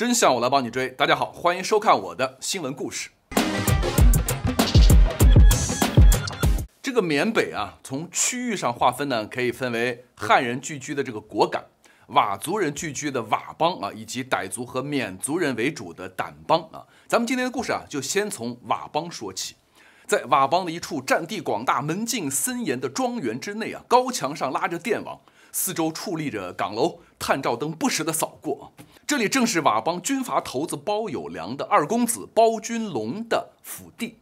真相，我来帮你追。大家好，欢迎收看我的新闻故事。这个缅北啊，从区域上划分呢，可以分为汉人聚居的这个果敢，佤族人聚居的佤邦啊，以及傣族和缅族人为主的掸邦啊。咱们今天的故事啊，就先从佤邦说起。在佤邦的一处占地广大、门禁森严的庄园之内啊，高墙上拉着电网。四周矗立着岗楼，探照灯不时地扫过。这里正是佤邦军阀头子包有良的二公子包军龙的府邸。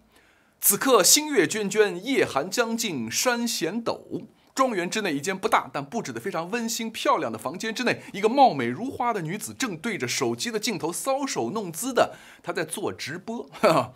此刻星月娟娟，夜寒将近，山险陡。庄园之内一间不大但布置得非常温馨漂亮的房间之内，一个貌美如花的女子正对着手机的镜头搔首弄姿的，她在做直播。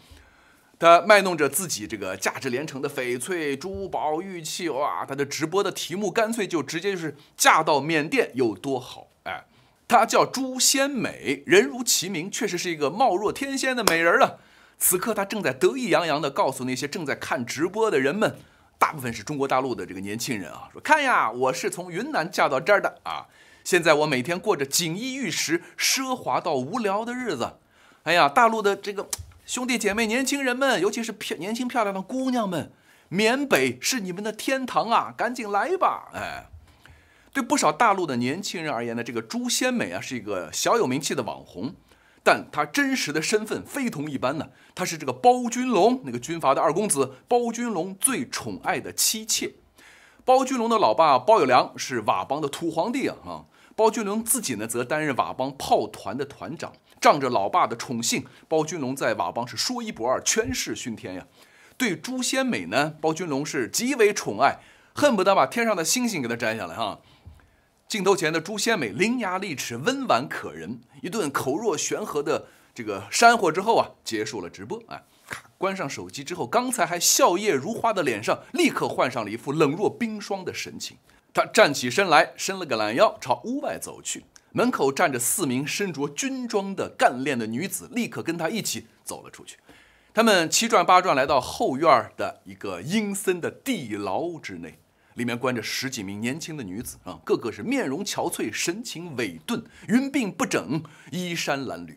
他卖弄着自己这个价值连城的翡翠、珠宝、玉器，哇！他的直播的题目干脆就直接就是“嫁到缅甸有多好”？哎，她叫朱仙美，人如其名，确实是一个貌若天仙的美人了。此刻她正在得意洋洋地告诉那些正在看直播的人们，大部分是中国大陆的这个年轻人啊，说：“看呀，我是从云南嫁到这儿的啊，现在我每天过着锦衣玉食、奢华到无聊的日子。”哎呀，大陆的这个。兄弟姐妹、年轻人们，尤其是漂年轻漂亮的姑娘们，缅北是你们的天堂啊！赶紧来吧！哎，对不少大陆的年轻人而言呢，这个朱仙美啊是一个小有名气的网红，但她真实的身份非同一般呢。她是这个包君龙那个军阀的二公子包君龙最宠爱的妻妾。包君龙的老爸包有良是佤邦的土皇帝啊！哈，包君龙自己呢则担任佤邦炮团的团长。仗着老爸的宠幸，包君龙在佤邦是说一不二，权势熏天呀。对朱仙美呢，包君龙是极为宠爱，恨不得把天上的星星给它摘下来哈。镜头前的朱仙美伶牙俐齿，温婉可人，一顿口若悬河的这个煽火之后啊，结束了直播啊，咔关上手机之后，刚才还笑靥如花的脸上立刻换上了一副冷若冰霜的神情。他站起身来，伸了个懒腰，朝屋外走去。门口站着四名身着军装的干练的女子，立刻跟她一起走了出去。他们七转八转来到后院的一个阴森的地牢之内，里面关着十几名年轻的女子啊，个个是面容憔悴，神情萎顿，云鬓不整，衣衫褴褛。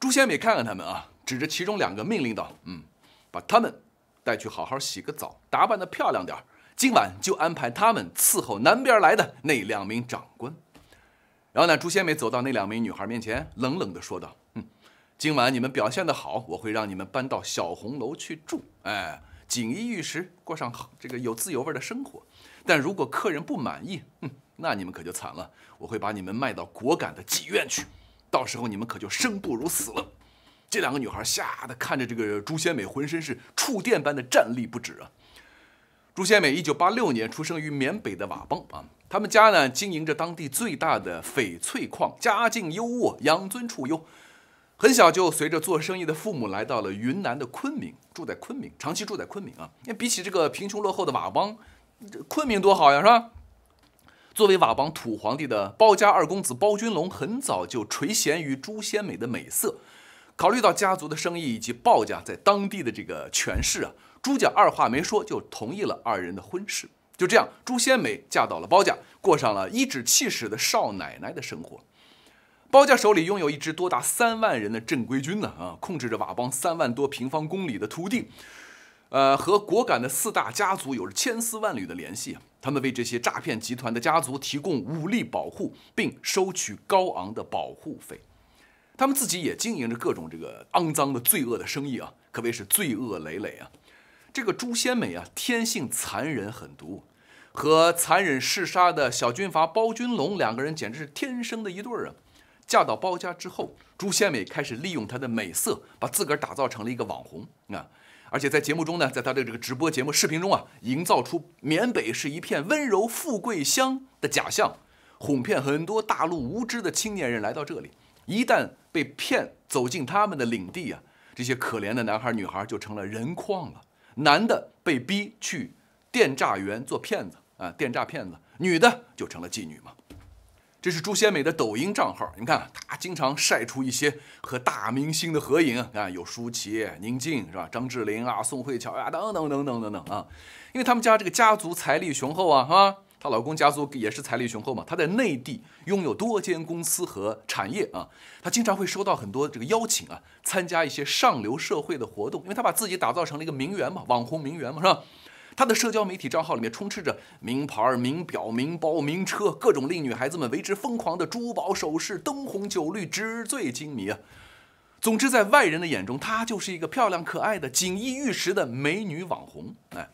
朱仙美看看他们啊，指着其中两个命令道：“嗯，把他们带去好好洗个澡，打扮的漂亮点儿，今晚就安排他们伺候南边来的那两名长官。”然后呢，朱仙美走到那两名女孩面前，冷冷地说道：“哼，今晚你们表现得好，我会让你们搬到小红楼去住，哎，锦衣玉食，过上好这个有自由味的生活。但如果客人不满意，哼，那你们可就惨了，我会把你们卖到果敢的妓院去，到时候你们可就生不如死了。”这两个女孩吓得看着这个朱仙美，浑身是触电般的战栗不止啊。朱仙美，一九八六年出生于缅北的佤邦啊。他们家呢，经营着当地最大的翡翠矿，家境优渥，养尊处优，很小就随着做生意的父母来到了云南的昆明，住在昆明，长期住在昆明啊。那比起这个贫穷落后的佤邦，昆明多好呀，是吧？作为佤邦土皇帝的包家二公子包君龙，很早就垂涎于朱仙美的美色，考虑到家族的生意以及鲍家在当地的这个权势啊，朱家二话没说就同意了二人的婚事。就这样，朱仙梅嫁到了包家，过上了颐指气使的少奶奶的生活。包家手里拥有一支多达三万人的正规军呢，啊，控制着佤邦三万多平方公里的土地，呃，和果敢的四大家族有着千丝万缕的联系。他们为这些诈骗集团的家族提供武力保护，并收取高昂的保护费。他们自己也经营着各种这个肮脏的罪恶的生意啊，可谓是罪恶累累啊。这个朱仙美啊，天性残忍狠毒，和残忍嗜杀的小军阀包君龙两个人简直是天生的一对儿啊！嫁到包家之后，朱仙美开始利用她的美色，把自个儿打造成了一个网红啊！而且在节目中呢，在她的这个直播节目视频中啊，营造出缅北是一片温柔富贵乡的假象，哄骗很多大陆无知的青年人来到这里。一旦被骗走进他们的领地啊，这些可怜的男孩女孩就成了人矿了。男的被逼去电诈员做骗子啊，电诈骗子，女的就成了妓女嘛。这是朱先美的抖音账号，你看她经常晒出一些和大明星的合影，啊，有舒淇、宁静是吧？张智霖啊、宋慧乔呀等等等等等等啊，因为他们家这个家族财力雄厚啊，哈。她老公家族也是财力雄厚嘛，她在内地拥有多间公司和产业啊，她经常会收到很多这个邀请啊，参加一些上流社会的活动，因为她把自己打造成了一个名媛嘛，网红名媛嘛，是吧？她的社交媒体账号里面充斥着名牌、名表、名包、名车，各种令女孩子们为之疯狂的珠宝首饰，灯红酒绿，纸醉金迷啊。总之，在外人的眼中，她就是一个漂亮可爱的锦衣玉食的美女网红，哎。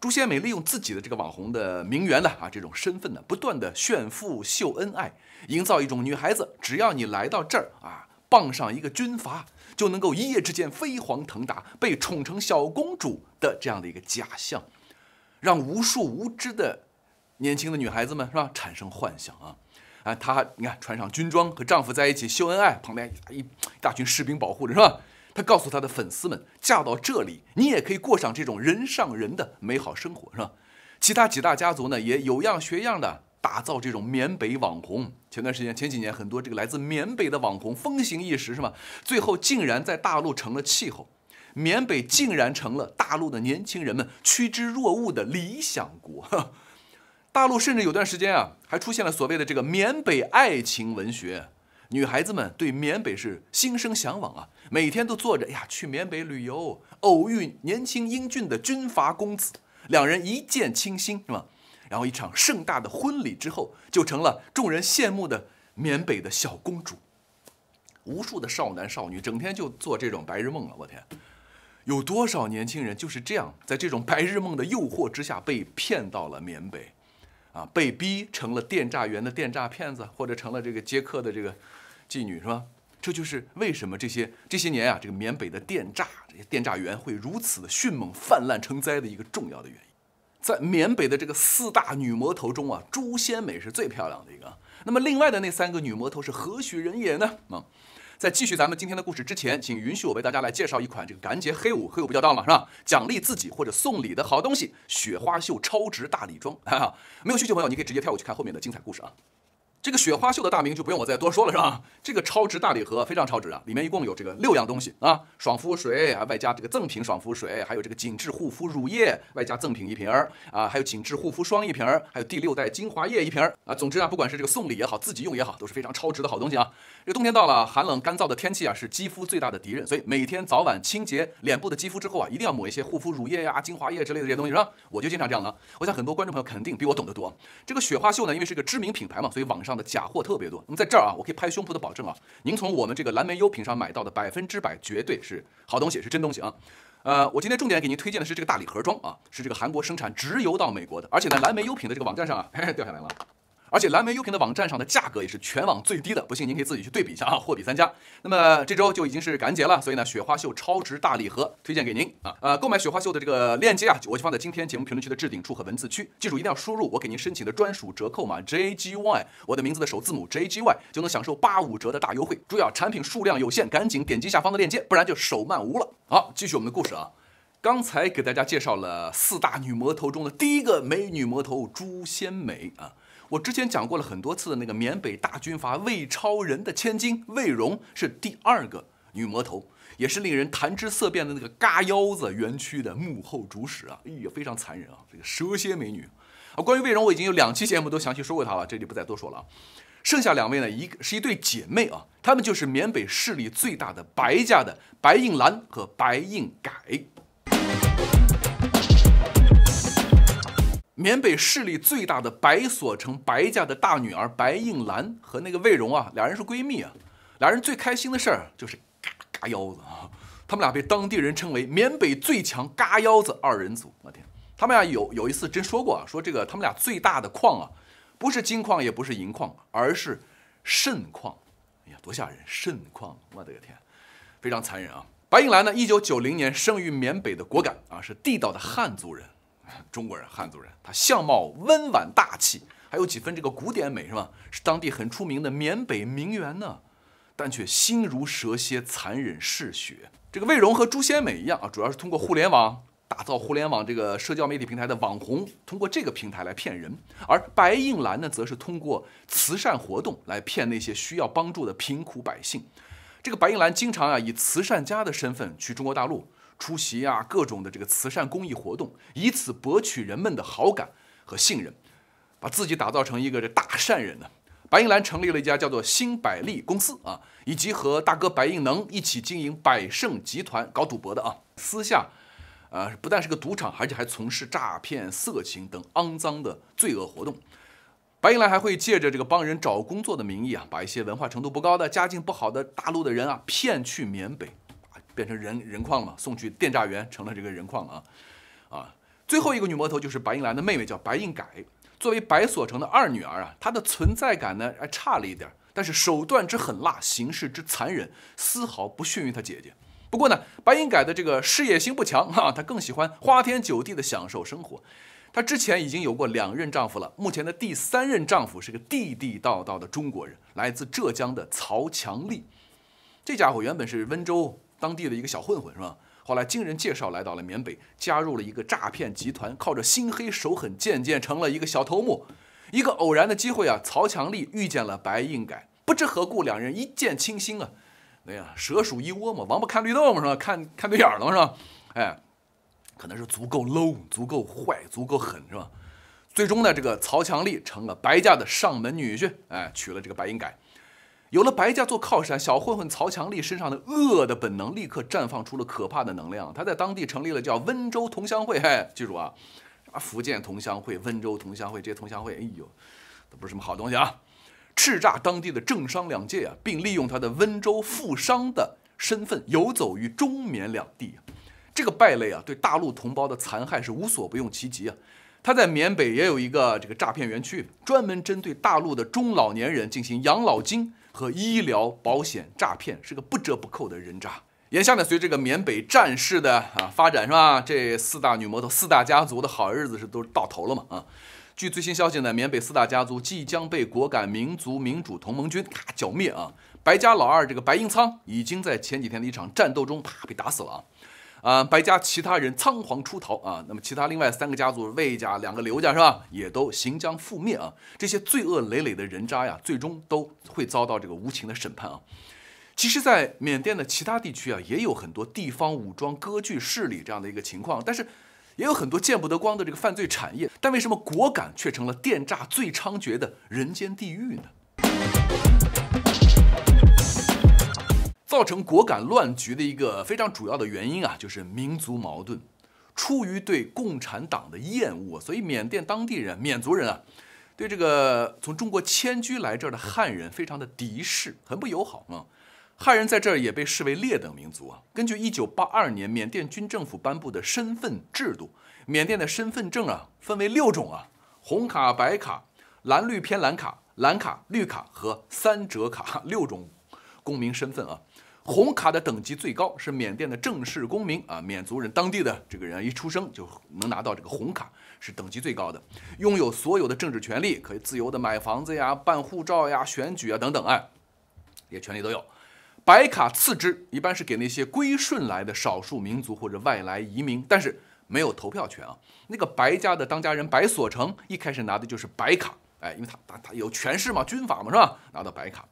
朱仙美利用自己的这个网红的名媛的啊这种身份呢，不断的炫富秀恩爱，营造一种女孩子只要你来到这儿啊，傍上一个军阀就能够一夜之间飞黄腾达，被宠成小公主的这样的一个假象，让无数无知的年轻的女孩子们是吧产生幻想啊，啊，她你看穿上军装和丈夫在一起秀恩爱，旁边一一大群士兵保护着是吧？他告诉他的粉丝们：“嫁到这里，你也可以过上这种人上人的美好生活，是吧？”其他几大家族呢，也有样学样的打造这种缅北网红。前段时间、前几年，很多这个来自缅北的网红风行一时，是吧？最后竟然在大陆成了气候，缅北竟然成了大陆的年轻人们趋之若鹜的理想国。大陆甚至有段时间啊，还出现了所谓的这个缅北爱情文学。女孩子们对缅北是心生向往啊，每天都做着，哎呀，去缅北旅游，偶遇年轻英俊的军阀公子，两人一见倾心是吧？然后一场盛大的婚礼之后，就成了众人羡慕的缅北的小公主。无数的少男少女整天就做这种白日梦了。我天，有多少年轻人就是这样，在这种白日梦的诱惑之下被骗到了缅北？啊，被逼成了电诈员的电诈骗子，或者成了这个接客的这个妓女，是吧？这就是为什么这些这些年啊，这个缅北的电诈，这些电诈员会如此的迅猛泛滥成灾的一个重要的原因。在缅北的这个四大女魔头中啊，朱仙美是最漂亮的一个。那么，另外的那三个女魔头是何许人也呢？啊？在继续咱们今天的故事之前，请允许我为大家来介绍一款这个赶节黑五，黑五不叫到嘛，是吧？奖励自己或者送礼的好东西——雪花秀超值大礼装。没有需求朋友，你可以直接跳过去看后面的精彩故事啊。这个雪花秀的大名就不用我再多说了，是吧？这个超值大礼盒非常超值啊！里面一共有这个六样东西啊：爽肤水啊，外加这个赠品爽肤水，还有这个紧致护肤乳液，外加赠品一瓶儿啊，还有紧致护肤霜一瓶儿，还有第六代精华液一瓶儿啊。总之啊，不管是这个送礼也好，自己用也好，都是非常超值的好东西啊。这冬天到了，寒冷干燥的天气啊，是肌肤最大的敌人，所以每天早晚清洁脸部的肌肤之后啊，一定要抹一些护肤乳液呀、精华液之类的这些东西，是吧？我就经常这样呢，我想很多观众朋友肯定比我懂得多。这个雪花秀呢，因为是个知名品牌嘛，所以网上。假货特别多，那么在这儿啊，我可以拍胸脯的保证啊，您从我们这个蓝莓优品上买到的百分之百绝对是好东西，是真东西啊。呃，我今天重点给您推荐的是这个大礼盒装啊，是这个韩国生产直邮到美国的，而且在蓝莓优品的这个网站上啊，嘿嘿掉下来了。而且蓝莓优品的网站上的价格也是全网最低的，不信您可以自己去对比一下啊，货比三家。那么这周就已经是赶节了，所以呢，雪花秀超值大礼盒推荐给您啊。呃，购买雪花秀的这个链接啊，我就放在今天节目评论区的置顶处和文字区，记住一定要输入我给您申请的专属折扣码 JGY，我的名字的首字母 JGY 就能享受八五折的大优惠。注意啊，产品数量有限，赶紧点击下方的链接，不然就手慢无了。好，继续我们的故事啊，刚才给大家介绍了四大女魔头中的第一个美女魔头朱仙美啊。我之前讲过了很多次的那个缅北大军阀魏超人的千金魏荣是第二个女魔头，也是令人谈之色变的那个嘎腰子园区的幕后主使啊！哎呀，非常残忍啊，这个蛇蝎美女啊！关于魏荣，我已经有两期节目都详细说过她了，这里不再多说了。剩下两位呢，一个是一对姐妹啊，她们就是缅北势力最大的白家的白应兰和白应改。缅北势力最大的白所成白家的大女儿白应兰和那个魏荣啊，俩人是闺蜜啊，俩人最开心的事儿就是嘎嘎腰子啊，他们俩被当地人称为缅北最强嘎腰子二人组。我天，他们俩有有一次真说过啊，说这个他们俩最大的矿啊，不是金矿也不是银矿，而是肾矿。哎呀，多吓人，肾矿！我的个天，非常残忍啊。白应兰呢，一九九零年生于缅北的果敢啊，是地道的汉族人。中国人，汉族人，他相貌温婉大气，还有几分这个古典美，是吧？是当地很出名的缅北名媛呢，但却心如蛇蝎，残忍嗜血。这个魏荣和朱仙美一样啊，主要是通过互联网打造互联网这个社交媒体平台的网红，通过这个平台来骗人。而白应兰呢，则是通过慈善活动来骗那些需要帮助的贫苦百姓。这个白应兰经常啊，以慈善家的身份去中国大陆。出席啊各种的这个慈善公益活动，以此博取人们的好感和信任，把自己打造成一个这大善人呢。白银兰成立了一家叫做新百利公司啊，以及和大哥白应能一起经营百盛集团搞赌博的啊，私下，呃不但是个赌场，而且还从事诈骗、色情等肮脏的罪恶活动。白银兰还会借着这个帮人找工作的名义啊，把一些文化程度不高的、家境不好的大陆的人啊骗去缅北。变成人人矿了嘛？送去电诈园成了这个人矿啊！啊，最后一个女魔头就是白银兰的妹妹，叫白银改。作为白所成的二女儿啊，她的存在感呢还差了一点，但是手段之狠辣，行事之残忍，丝毫不逊于她姐姐。不过呢，白银改的这个事业心不强哈，她更喜欢花天酒地的享受生活。她之前已经有过两任丈夫了，目前的第三任丈夫是个地地道道的中国人，来自浙江的曹强力。这家伙原本是温州。当地的一个小混混是吧？后来经人介绍来到了缅北，加入了一个诈骗集团，靠着心黑手狠，渐渐成了一个小头目。一个偶然的机会啊，曹强力遇见了白应改，不知何故，两人一见倾心啊。哎呀，蛇鼠一窝嘛，王八看绿豆嘛，是吧？看看对眼了嘛，是吧？哎，可能是足够 low，足够坏，足够狠，是吧？最终呢，这个曹强力成了白家的上门女婿，哎，娶了这个白应改。有了白家做靠山，小混混曹强力身上的恶的本能立刻绽放出了可怕的能量。他在当地成立了叫温州同乡会，嘿，记住啊，福建同乡会、温州同乡会这些同乡会，哎呦，都不是什么好东西啊！叱咤当地的政商两界啊，并利用他的温州富商的身份，游走于中缅两地。这个败类啊，对大陆同胞的残害是无所不用其极啊！他在缅北也有一个这个诈骗园区，专门针对大陆的中老年人进行养老金和医疗保险诈骗，是个不折不扣的人渣。眼下呢，随着这个缅北战事的啊发展，是吧？这四大女魔头、四大家族的好日子是都到头了嘛？啊，据最新消息呢，缅北四大家族即将被果敢民族民主同盟军咔剿灭啊！白家老二这个白应仓已经在前几天的一场战斗中啪被打死了啊。啊，白家其他人仓皇出逃啊，那么其他另外三个家族，魏家两个刘家是吧，也都行将覆灭啊。这些罪恶累累的人渣呀，最终都会遭到这个无情的审判啊。其实，在缅甸的其他地区啊，也有很多地方武装割据势力这样的一个情况，但是也有很多见不得光的这个犯罪产业，但为什么果敢却成了电诈最猖獗的人间地狱呢？造成果敢乱局的一个非常主要的原因啊，就是民族矛盾。出于对共产党的厌恶，所以缅甸当地人缅族人啊，对这个从中国迁居来这儿的汉人非常的敌视，很不友好。嗯，汉人在这儿也被视为劣等民族啊。根据一九八二年缅甸军政府颁布的身份制度，缅甸的身份证啊分为六种啊：红卡、白卡、蓝绿偏蓝卡、蓝卡、绿卡和三折卡六种公民身份啊。红卡的等级最高，是缅甸的正式公民啊，缅族人当地的这个人一出生就能拿到这个红卡，是等级最高的，拥有所有的政治权利，可以自由的买房子呀、办护照呀、选举啊等等啊，也权利都有。白卡次之，一般是给那些归顺来的少数民族或者外来移民，但是没有投票权啊。那个白家的当家人白所成一开始拿的就是白卡，哎，因为他他他有权势嘛，军阀嘛是吧？拿到白卡，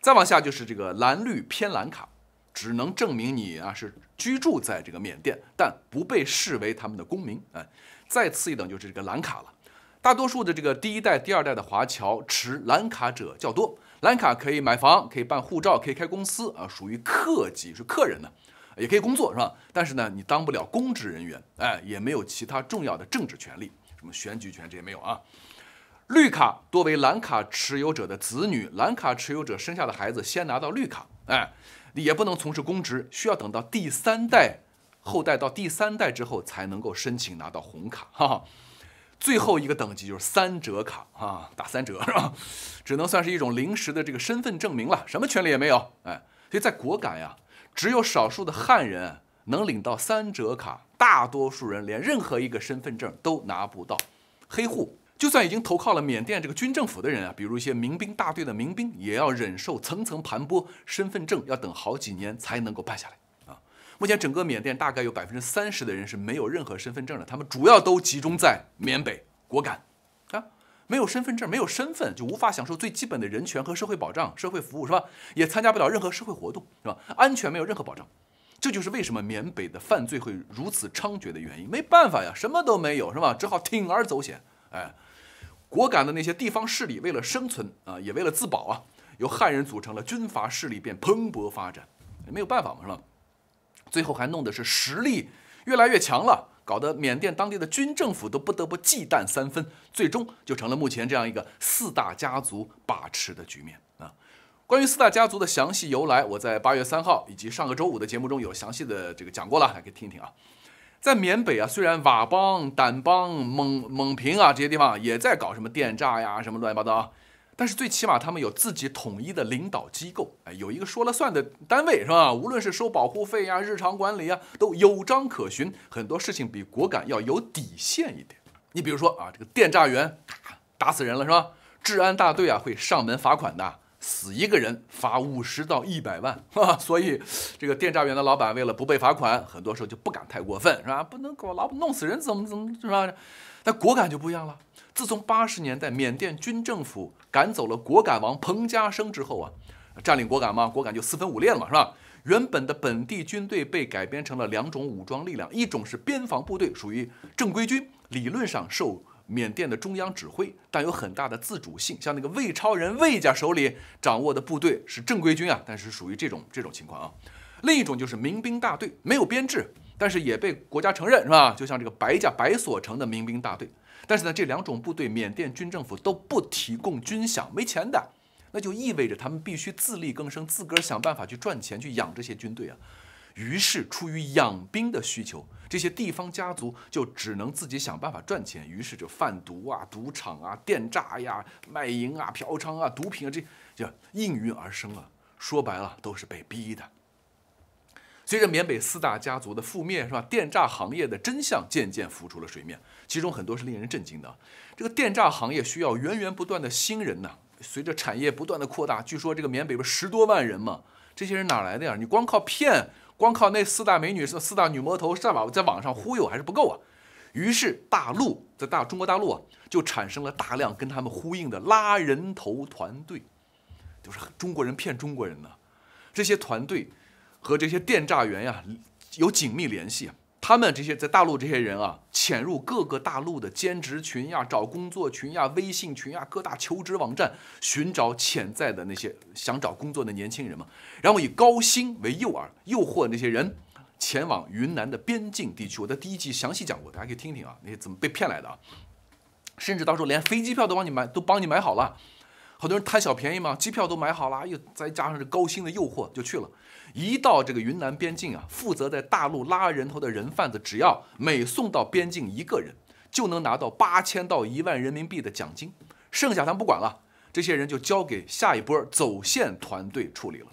再往下就是这个蓝绿偏蓝卡。只能证明你啊是居住在这个缅甸，但不被视为他们的公民。哎，再次一等就是这个蓝卡了。大多数的这个第一代、第二代的华侨持蓝卡者较多。蓝卡可以买房，可以办护照，可以开公司啊，属于客籍，是客人呢，也可以工作，是吧？但是呢，你当不了公职人员，哎，也没有其他重要的政治权利，什么选举权这些没有啊。绿卡多为蓝卡持有者的子女，蓝卡持有者生下的孩子先拿到绿卡，哎。也不能从事公职，需要等到第三代后代到第三代之后才能够申请拿到红卡。哈，最后一个等级就是三折卡啊，打三折是吧？只能算是一种临时的这个身份证明了，什么权利也没有。哎，所以在果敢呀，只有少数的汉人能领到三折卡，大多数人连任何一个身份证都拿不到，黑户。就算已经投靠了缅甸这个军政府的人啊，比如一些民兵大队的民兵，也要忍受层层盘剥，身份证要等好几年才能够办下来啊。目前整个缅甸大概有百分之三十的人是没有任何身份证的，他们主要都集中在缅北果敢，啊，没有身份证，没有身份，就无法享受最基本的人权和社会保障、社会服务，是吧？也参加不了任何社会活动，是吧？安全没有任何保障，这就是为什么缅北的犯罪会如此猖獗的原因。没办法呀，什么都没有，是吧？只好铤而走险，哎。果敢的那些地方势力为了生存啊，也为了自保啊，由汉人组成了军阀势力便蓬勃发展，没有办法嘛，是吧？最后还弄得是实力越来越强了，搞得缅甸当地的军政府都不得不忌惮三分，最终就成了目前这样一个四大家族把持的局面啊。关于四大家族的详细由来，我在八月三号以及上个周五的节目中有详细的这个讲过了，可以听听啊。在缅北啊，虽然佤邦、掸邦、蒙蒙平啊这些地方也在搞什么电诈呀、什么乱七八糟，但是最起码他们有自己统一的领导机构，哎，有一个说了算的单位是吧？无论是收保护费呀、日常管理啊，都有章可循，很多事情比果敢要有底线一点。你比如说啊，这个电诈员打死人了是吧？治安大队啊会上门罚款的。死一个人罚五十到一百万，所以这个电诈员的老板为了不被罚款，很多时候就不敢太过分，是吧？不能给我老弄死人，怎么怎么是吧？但果敢就不一样了。自从八十年代缅甸军政府赶走了果敢王彭家生之后啊，占领果敢嘛，果敢就四分五裂了，是吧？原本的本地军队被改编成了两种武装力量，一种是边防部队，属于正规军，理论上受。缅甸的中央指挥，但有很大的自主性。像那个魏超人魏家手里掌握的部队是正规军啊，但是属于这种这种情况啊。另一种就是民兵大队，没有编制，但是也被国家承认，是吧？就像这个白家白所城的民兵大队。但是呢，这两种部队缅甸军政府都不提供军饷，没钱的，那就意味着他们必须自力更生，自个儿想办法去赚钱去养这些军队啊。于是，出于养兵的需求，这些地方家族就只能自己想办法赚钱。于是就贩毒啊、赌场啊、电诈呀、卖淫啊、嫖娼啊、毒品啊，这就应运而生啊。说白了，都是被逼的。随着缅北四大家族的覆灭，是吧？电诈行业的真相渐渐浮出了水面，其中很多是令人震惊的。这个电诈行业需要源源不断的新人呢。随着产业不断的扩大，据说这个缅北不十多万人嘛？这些人哪来的呀？你光靠骗？光靠那四大美女、四大女魔头上网在网上忽悠还是不够啊，于是大陆在大中国大陆啊就产生了大量跟他们呼应的拉人头团队，就是中国人骗中国人呢。这些团队和这些电诈员呀有紧密联系。他们这些在大陆这些人啊，潜入各个大陆的兼职群呀、找工作群呀、微信群呀、各大求职网站，寻找潜在的那些想找工作的年轻人嘛，然后以高薪为诱饵，诱惑那些人前往云南的边境地区。我在第一季详细讲过，大家可以听听啊，那些怎么被骗来的啊？甚至到时候连飞机票都帮你买，都帮你买好了。好多人贪小便宜嘛，机票都买好了，又再加上这高薪的诱惑，就去了。一到这个云南边境啊，负责在大陆拉人头的人贩子，只要每送到边境一个人，就能拿到八千到一万人民币的奖金，剩下他不管了，这些人就交给下一波走线团队处理了。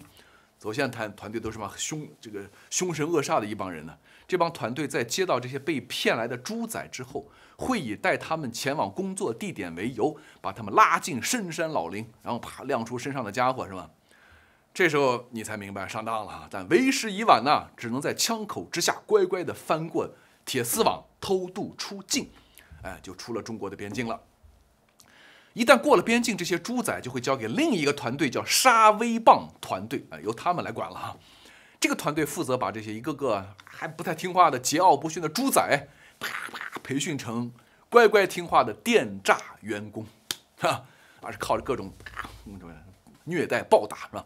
走线团团队都是什么凶这个凶神恶煞的一帮人呢？这帮团队在接到这些被骗来的猪仔之后，会以带他们前往工作地点为由，把他们拉进深山老林，然后啪亮出身上的家伙，是吧？这时候你才明白上当了啊！但为时已晚呐，只能在枪口之下乖乖地翻过铁丝网偷渡出境，哎，就出了中国的边境了。一旦过了边境，这些猪仔就会交给另一个团队，叫“杀威棒”团队啊，由他们来管了哈。这个团队负责把这些一个个还不太听话的桀骜不驯的猪仔，啪啪培训成乖乖听话的电诈员工，哈，而是靠着各种虐待暴打，是吧？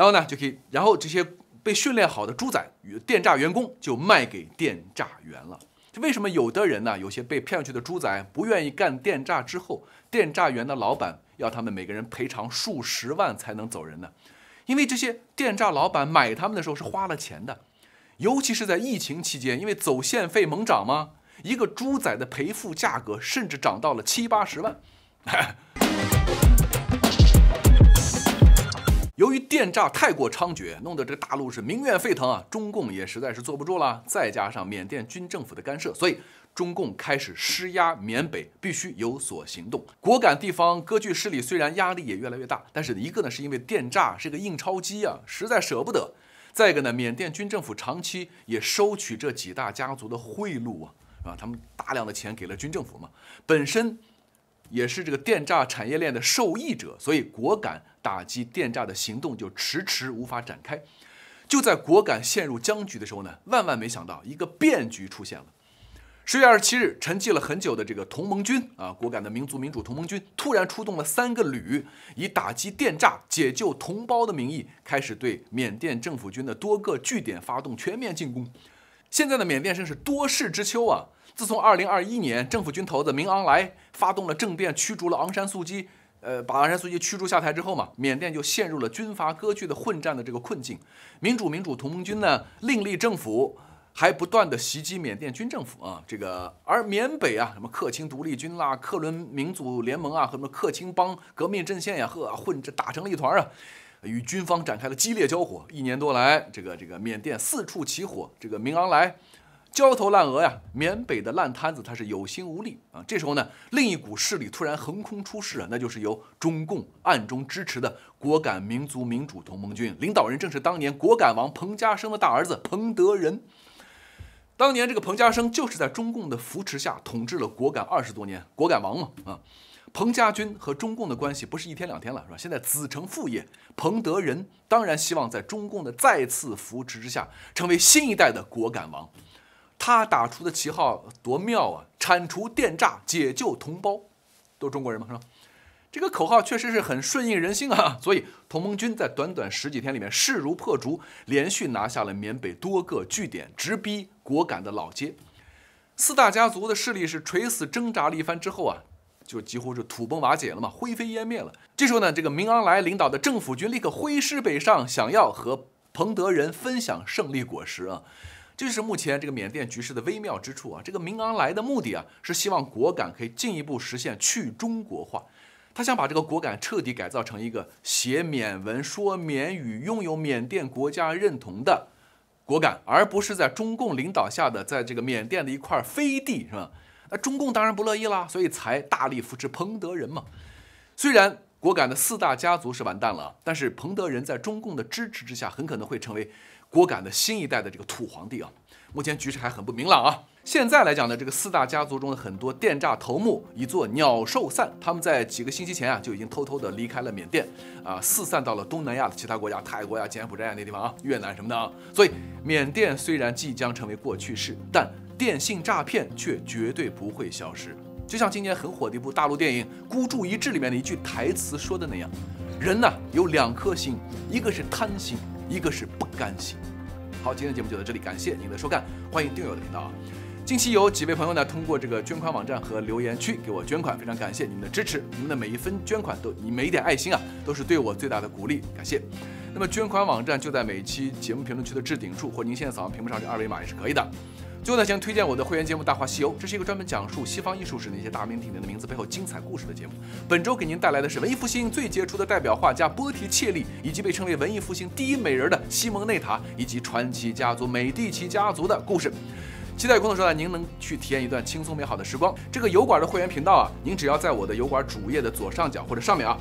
然后呢，就可以，然后这些被训练好的猪仔与电诈员工就卖给电诈员了。就为什么有的人呢，有些被骗去的猪仔不愿意干电诈？之后，电诈员的老板要他们每个人赔偿数十万才能走人呢？因为这些电诈老板买他们的时候是花了钱的，尤其是在疫情期间，因为走线费猛涨吗？一个猪仔的赔付价格甚至涨到了七八十万。由于电诈太过猖獗，弄得这个大陆是民怨沸腾啊！中共也实在是坐不住了，再加上缅甸军政府的干涉，所以中共开始施压缅北，必须有所行动。果敢地方割据势力虽然压力也越来越大，但是一个呢，是因为电诈是个印钞机啊，实在舍不得；再一个呢，缅甸军政府长期也收取这几大家族的贿赂啊，啊，他们大量的钱给了军政府嘛，本身。也是这个电诈产业链的受益者，所以果敢打击电诈的行动就迟迟无法展开。就在果敢陷入僵局的时候呢，万万没想到一个变局出现了。十月二十七日，沉寂了很久的这个同盟军啊，果敢的民族民主同盟军突然出动了三个旅，以打击电诈、解救同胞的名义，开始对缅甸政府军的多个据点发动全面进攻。现在的缅甸真是多事之秋啊！自从二零二一年政府军头子明昂莱发动了政变，驱逐了昂山素姬，呃，把昂山素姬驱逐下台之后嘛，缅甸就陷入了军阀割据的混战的这个困境。民主民主同盟军呢，另立政府，还不断的袭击缅甸军政府啊，这个而缅北啊，什么克钦独立军啦、克伦民族联盟啊，和什么克钦邦革命阵线呀，呵，混着打成了一团啊，与军方展开了激烈交火。一年多来，这个这个缅甸四处起火，这个明昂莱焦头烂额呀！缅北的烂摊子，他是有心无力啊。这时候呢，另一股势力突然横空出世啊，那就是由中共暗中支持的果敢民族民主同盟军，领导人正是当年果敢王彭家声的大儿子彭德仁。当年这个彭家声就是在中共的扶持下统治了果敢二十多年，果敢王嘛啊。彭家军和中共的关系不是一天两天了，是吧？现在子承父业，彭德仁当然希望在中共的再次扶持之下，成为新一代的果敢王。他打出的旗号多妙啊！铲除电诈，解救同胞，都是中国人嘛？是吧？这个口号确实是很顺应人心啊。所以同盟军在短短十几天里面势如破竹，连续拿下了缅北多个据点，直逼果敢的老街。四大家族的势力是垂死挣扎了一番之后啊，就几乎是土崩瓦解了嘛，灰飞烟灭了。这时候呢，这个明昂莱领导的政府军立刻挥师北上，想要和彭德仁分享胜利果实啊。这是目前这个缅甸局势的微妙之处啊！这个明昂来的目的啊，是希望果敢可以进一步实现去中国化，他想把这个果敢彻底改造成一个写缅文、说缅语、拥有缅甸国家认同的果敢，而不是在中共领导下的在这个缅甸的一块飞地，是吧？那中共当然不乐意啦，所以才大力扶持彭德仁嘛。虽然。果敢的四大家族是完蛋了，但是彭德仁在中共的支持之下，很可能会成为果敢的新一代的这个土皇帝啊。目前局势还很不明朗啊。现在来讲呢，这个四大家族中的很多电诈头目已作鸟兽散，他们在几个星期前啊就已经偷偷的离开了缅甸啊，四散到了东南亚的其他国家，泰国呀、柬埔寨呀那地方啊、越南什么的啊。所以缅甸虽然即将成为过去式，但电信诈骗却绝对不会消失。就像今年很火的一部大陆电影《孤注一掷》里面的一句台词说的那样，人呢有两颗心，一个是贪心，一个是不甘心。好，今天节目就到这里，感谢您的收看，欢迎订阅我的频道啊。近期有几位朋友呢通过这个捐款网站和留言区给我捐款，非常感谢你们的支持，你们的每一分捐款都，你每一点爱心啊，都是对我最大的鼓励，感谢。那么捐款网站就在每期节目评论区的置顶处，或您现在扫屏幕上这二维码也是可以的。最后呢，先推荐我的会员节目《大话西游》，这是一个专门讲述西方艺术史那些大名鼎鼎的名字背后精彩故事的节目。本周给您带来的是文艺复兴最杰出的代表画家波提切利，以及被称为文艺复兴第一美人的西蒙内塔，以及传奇家族美第奇家族的故事。期待空的时呢，您能去体验一段轻松美好的时光。这个油管的会员频道啊，您只要在我的油管主页的左上角或者上面啊。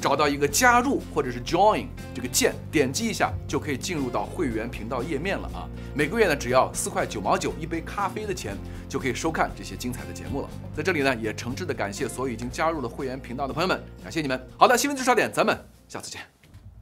找到一个加入或者是 Join 这个键，点击一下就可以进入到会员频道页面了啊！每个月呢，只要四块九毛九一杯咖啡的钱，就可以收看这些精彩的节目了。在这里呢，也诚挚的感谢所有已经加入了会员频道的朋友们，感谢你们。好的，新闻就说到这，咱们下次见。